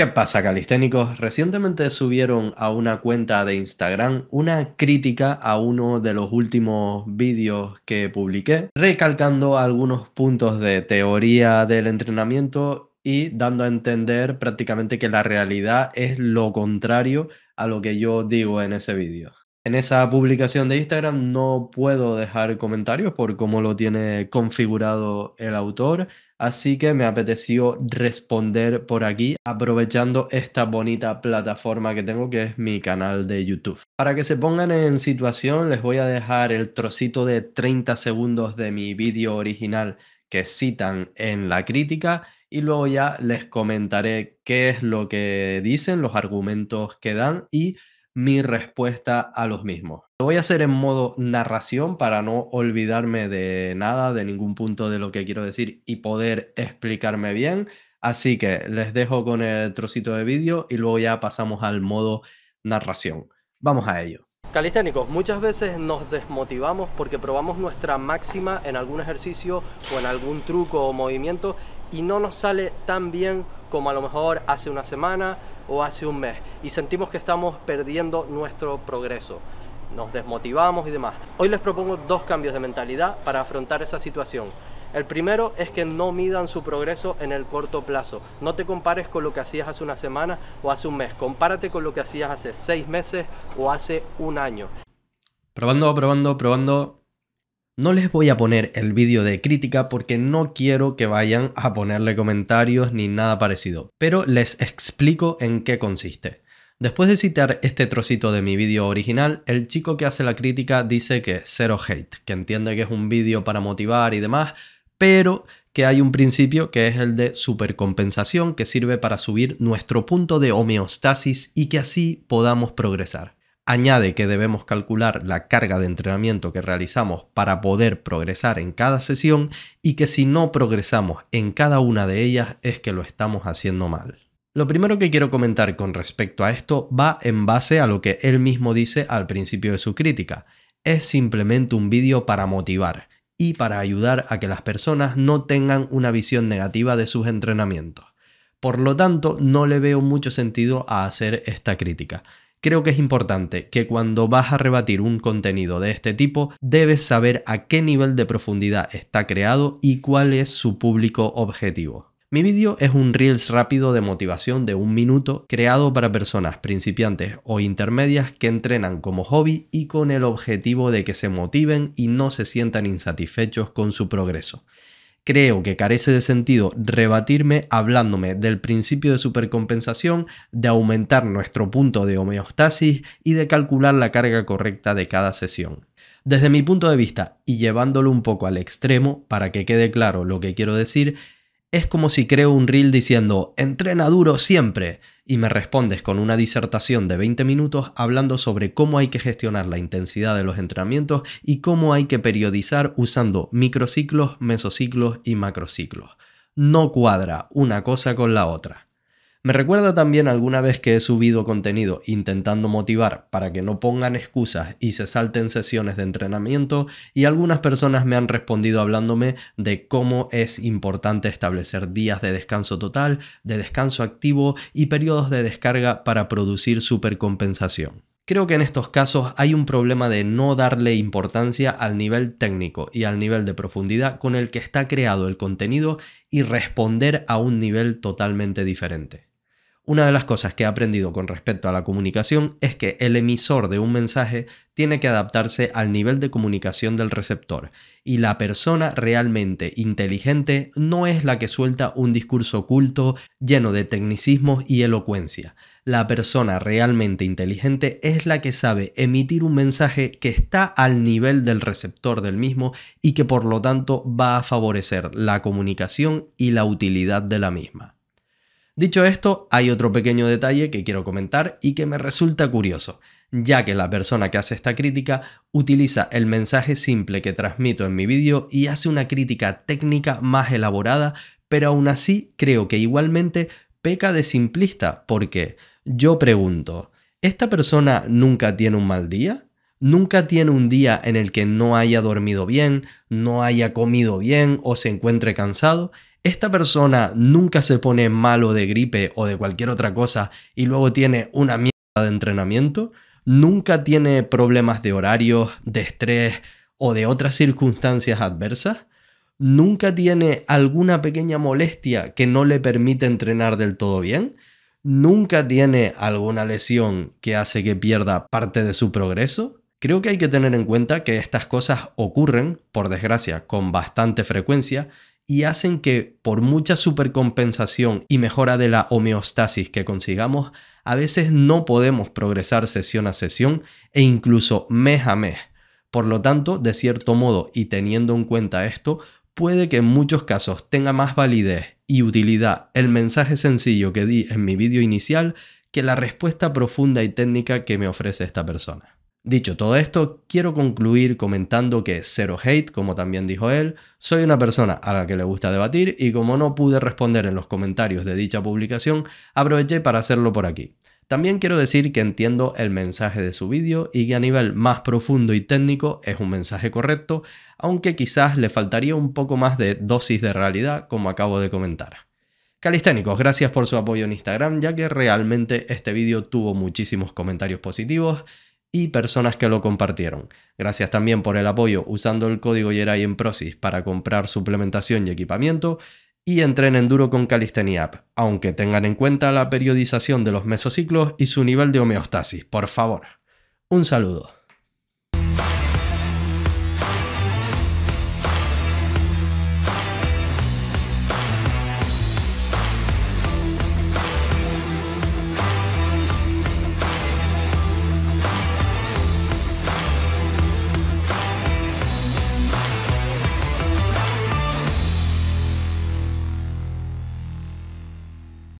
¿Qué pasa, calisténicos? Recientemente subieron a una cuenta de Instagram una crítica a uno de los últimos vídeos que publiqué, recalcando algunos puntos de teoría del entrenamiento y dando a entender prácticamente que la realidad es lo contrario a lo que yo digo en ese vídeo en esa publicación de Instagram no puedo dejar comentarios por cómo lo tiene configurado el autor, así que me apeteció responder por aquí aprovechando esta bonita plataforma que tengo que es mi canal de YouTube. Para que se pongan en situación les voy a dejar el trocito de 30 segundos de mi vídeo original que citan en la crítica y luego ya les comentaré qué es lo que dicen, los argumentos que dan y mi respuesta a los mismos. Lo voy a hacer en modo narración para no olvidarme de nada, de ningún punto de lo que quiero decir y poder explicarme bien. Así que les dejo con el trocito de vídeo y luego ya pasamos al modo narración. Vamos a ello. Calisténicos, muchas veces nos desmotivamos porque probamos nuestra máxima en algún ejercicio o en algún truco o movimiento y no nos sale tan bien como a lo mejor hace una semana, o hace un mes y sentimos que estamos perdiendo nuestro progreso. Nos desmotivamos y demás. Hoy les propongo dos cambios de mentalidad para afrontar esa situación. El primero es que no midan su progreso en el corto plazo. No te compares con lo que hacías hace una semana o hace un mes. Compárate con lo que hacías hace seis meses o hace un año. Probando, probando, probando. No les voy a poner el vídeo de crítica porque no quiero que vayan a ponerle comentarios ni nada parecido, pero les explico en qué consiste. Después de citar este trocito de mi vídeo original, el chico que hace la crítica dice que cero hate, que entiende que es un vídeo para motivar y demás, pero que hay un principio que es el de supercompensación que sirve para subir nuestro punto de homeostasis y que así podamos progresar añade que debemos calcular la carga de entrenamiento que realizamos para poder progresar en cada sesión y que si no progresamos en cada una de ellas es que lo estamos haciendo mal. Lo primero que quiero comentar con respecto a esto va en base a lo que él mismo dice al principio de su crítica. Es simplemente un vídeo para motivar y para ayudar a que las personas no tengan una visión negativa de sus entrenamientos. Por lo tanto, no le veo mucho sentido a hacer esta crítica. Creo que es importante que cuando vas a rebatir un contenido de este tipo, debes saber a qué nivel de profundidad está creado y cuál es su público objetivo. Mi vídeo es un Reels rápido de motivación de un minuto creado para personas principiantes o intermedias que entrenan como hobby y con el objetivo de que se motiven y no se sientan insatisfechos con su progreso. Creo que carece de sentido rebatirme hablándome del principio de supercompensación, de aumentar nuestro punto de homeostasis y de calcular la carga correcta de cada sesión. Desde mi punto de vista, y llevándolo un poco al extremo para que quede claro lo que quiero decir, es como si creo un reel diciendo, entrena duro siempre, y me respondes con una disertación de 20 minutos hablando sobre cómo hay que gestionar la intensidad de los entrenamientos y cómo hay que periodizar usando microciclos, mesociclos y macrociclos. No cuadra una cosa con la otra. Me recuerda también alguna vez que he subido contenido intentando motivar para que no pongan excusas y se salten sesiones de entrenamiento y algunas personas me han respondido hablándome de cómo es importante establecer días de descanso total, de descanso activo y periodos de descarga para producir supercompensación. Creo que en estos casos hay un problema de no darle importancia al nivel técnico y al nivel de profundidad con el que está creado el contenido y responder a un nivel totalmente diferente. Una de las cosas que he aprendido con respecto a la comunicación es que el emisor de un mensaje tiene que adaptarse al nivel de comunicación del receptor y la persona realmente inteligente no es la que suelta un discurso oculto lleno de tecnicismos y elocuencia. La persona realmente inteligente es la que sabe emitir un mensaje que está al nivel del receptor del mismo y que por lo tanto va a favorecer la comunicación y la utilidad de la misma. Dicho esto, hay otro pequeño detalle que quiero comentar y que me resulta curioso, ya que la persona que hace esta crítica utiliza el mensaje simple que transmito en mi vídeo y hace una crítica técnica más elaborada, pero aún así creo que igualmente peca de simplista, porque yo pregunto, ¿esta persona nunca tiene un mal día? nunca tiene un día en el que no haya dormido bien, no haya comido bien o se encuentre cansado esta persona nunca se pone malo de gripe o de cualquier otra cosa y luego tiene una mierda de entrenamiento, nunca tiene problemas de horarios, de estrés o de otras circunstancias adversas, nunca tiene alguna pequeña molestia que no le permite entrenar del todo bien, nunca tiene alguna lesión que hace que pierda parte de su progreso. Creo que hay que tener en cuenta que estas cosas ocurren, por desgracia, con bastante frecuencia y hacen que, por mucha supercompensación y mejora de la homeostasis que consigamos, a veces no podemos progresar sesión a sesión e incluso mes a mes. Por lo tanto, de cierto modo y teniendo en cuenta esto, puede que en muchos casos tenga más validez y utilidad el mensaje sencillo que di en mi vídeo inicial que la respuesta profunda y técnica que me ofrece esta persona. Dicho todo esto, quiero concluir comentando que cero hate, como también dijo él, soy una persona a la que le gusta debatir y como no pude responder en los comentarios de dicha publicación, aproveché para hacerlo por aquí. También quiero decir que entiendo el mensaje de su vídeo y que a nivel más profundo y técnico es un mensaje correcto, aunque quizás le faltaría un poco más de dosis de realidad como acabo de comentar. Calisténicos, gracias por su apoyo en Instagram ya que realmente este vídeo tuvo muchísimos comentarios positivos y personas que lo compartieron. Gracias también por el apoyo usando el código Yeray en Prosis para comprar suplementación y equipamiento y en duro con Calistenia App, aunque tengan en cuenta la periodización de los mesociclos y su nivel de homeostasis, por favor. Un saludo.